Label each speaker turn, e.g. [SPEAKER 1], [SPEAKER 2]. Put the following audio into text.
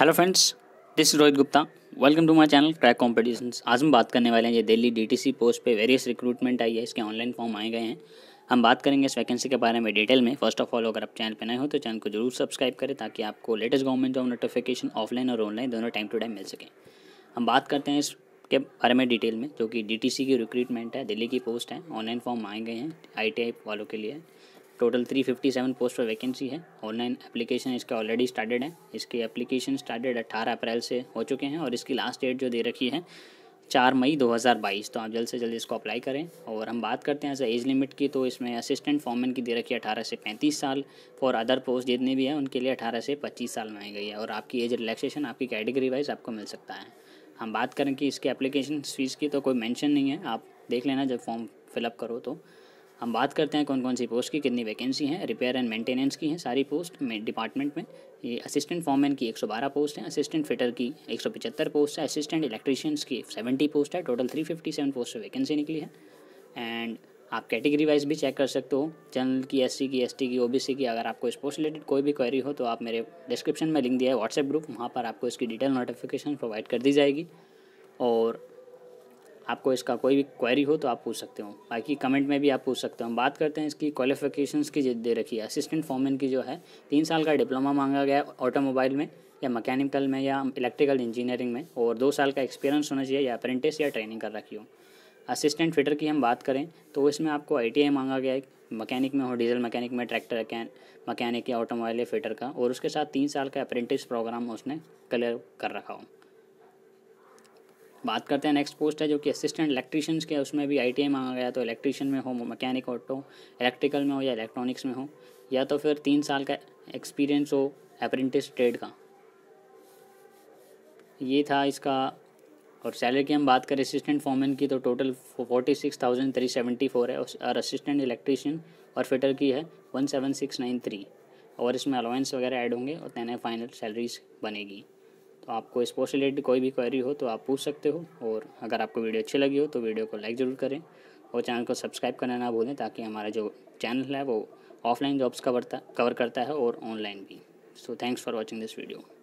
[SPEAKER 1] hello friends this Rohit Gupta welcome to my channel crack competition आज हम बात करने वाले हैं ये दिल्ली डीटीसी पोस्ट पे वेरियस रिक्रूटमेंट आई है इसके ऑनलाइन फॉर्म आए गए हैं हम बात करेंगे इस वैकेंसी के बारे में डिटेल में फर्स्ट ऑफ ऑल अगर आप चैनल पर नए हो तो चैनल को जरूर सब्सक्राइब करें ताकि आपको latest government job notification offline और ऑनलाइन दोनों टाइम टू टाइम मिल सके हम बात करते हैं इसके बारे में डिटेल में जो कि डी की रिक्रूटमेंट है दिल्ली की पोस्ट है ऑनलाइन फॉर्म आए गए हैं आई वालों के लिए टोटल 357 पोस्ट पर वैकेंसी है ऑनलाइन एप्लीकेशन इसका ऑलरेडी स्टार्टेड है इसके एप्लीकेशन स्टार्टेड 18 अप्रैल से हो चुके हैं और इसकी लास्ट डेट जो दे रखी है चार मई 2022 तो आप जल्द से जल्द इसको अप्लाई करें और हम बात करते हैं एज लिमिट की तो इसमें असिस्टेंट फॉर्मैन की दे रखी है अठारह से पैंतीस साल और अदर पोस्ट जितने भी हैं उनके लिए अठारह से पच्चीस साल में गई है और आपकी एज रिलैक्सेशन आपकी कैटेगरी वाइज आपको मिल सकता है हम बात करें कि इसके एप्लीकेशन फ़ीस की तो कोई मैंशन नहीं है आप देख लेना जब फॉर्म फिलअप करो तो हम बात करते हैं कौन कौन सी पोस्ट की कितनी वैकेंसी हैं रिपेयर एंड मेंटेनेंस की हैं सारी पोस्ट में डिपार्टमेंट में ये असिस्टेंट फॉर्मैन की 112 पोस्ट है असिस्टेंट फिटर की 175 पोस्ट है असिस्टेंट इलेक्ट्रीशियंस की 70 पोस्ट है टोटल 357 पोस्ट वैकेंसी निकली है एंड आप कैटेगरी वाइज भी चेक कर सकते हो जनरल की एस की एस की ओ की अगर आपको इस पोस्ट रिलेटेड कोई भी क्वेरी हो तो आप मेरे डिस्क्रिप्शन में लिंक दिया है व्हाट्सएप ग्रुप वहाँ पर आपको इसकी डिटेल नोटिफिकेशन प्रोवाइड कर दी जाएगी और आपको इसका कोई भी क्वेरी हो तो आप पूछ सकते हो बाकी कमेंट में भी आप पूछ सकते हो हम बात करते हैं इसकी क्वालिफिकेशंस की दे रखी है असिस्टेंट फॉर्मेन की जो है तीन साल का डिप्लोमा मांगा गया ऑटोमोबाइल में या मैकेनिकल में या इलेक्ट्रिकल इंजीनियरिंग में और दो साल का एक्सपीरियंस होना चाहिए या अप्रेंटिस या ट्रेनिंग कर रखी हो असिस्टेंट फिटर की हम बात करें तो इसमें आपको आई मांगा गया है मकैनिक में हो डीजल मकैनिक में ट्रैक्टर मकैनिक या ऑटोमोबाइल या फिटर का और उसके साथ तीन साल का अप्रेंटिस प्रोग्राम उसने क्लियर कर रखा हो बात करते हैं नेक्स्ट पोस्ट है जो कि असिस्टेंट इलेक्ट्रीशियंस के उसमें भी आई मांगा गया तो इलेक्ट्रीशियन में हो मैकेनिक ऑटो इलेक्ट्रिकल में हो या इलेक्ट्रॉनिक्स में हो या तो फिर तीन साल का एक्सपीरियंस हो अप्रेंटिस ट्रेड का ये था इसका और सैलरी की हम बात करें असिस्टेंट फॉर्मेन की तो total forty six thousand three seventy four है और असिस्टेंट इलेक्ट्रीशियन और फिटर की है one seven six nine three और इसमें अलाउंस वगैरह ऐड होंगे और तेन फाइनल सैलरीज बनेगी तो आपको स्पोर्ट्स रिलेटेड कोई भी क्वेरी हो तो आप पूछ सकते हो और अगर आपको वीडियो अच्छी लगी हो तो वीडियो को लाइक ज़रूर करें और चैनल को सब्सक्राइब करना ना भूलें ताकि हमारा जो चैनल है वो ऑफलाइन जॉब्स कवर कवर करता है और ऑनलाइन भी so thanks for watching this video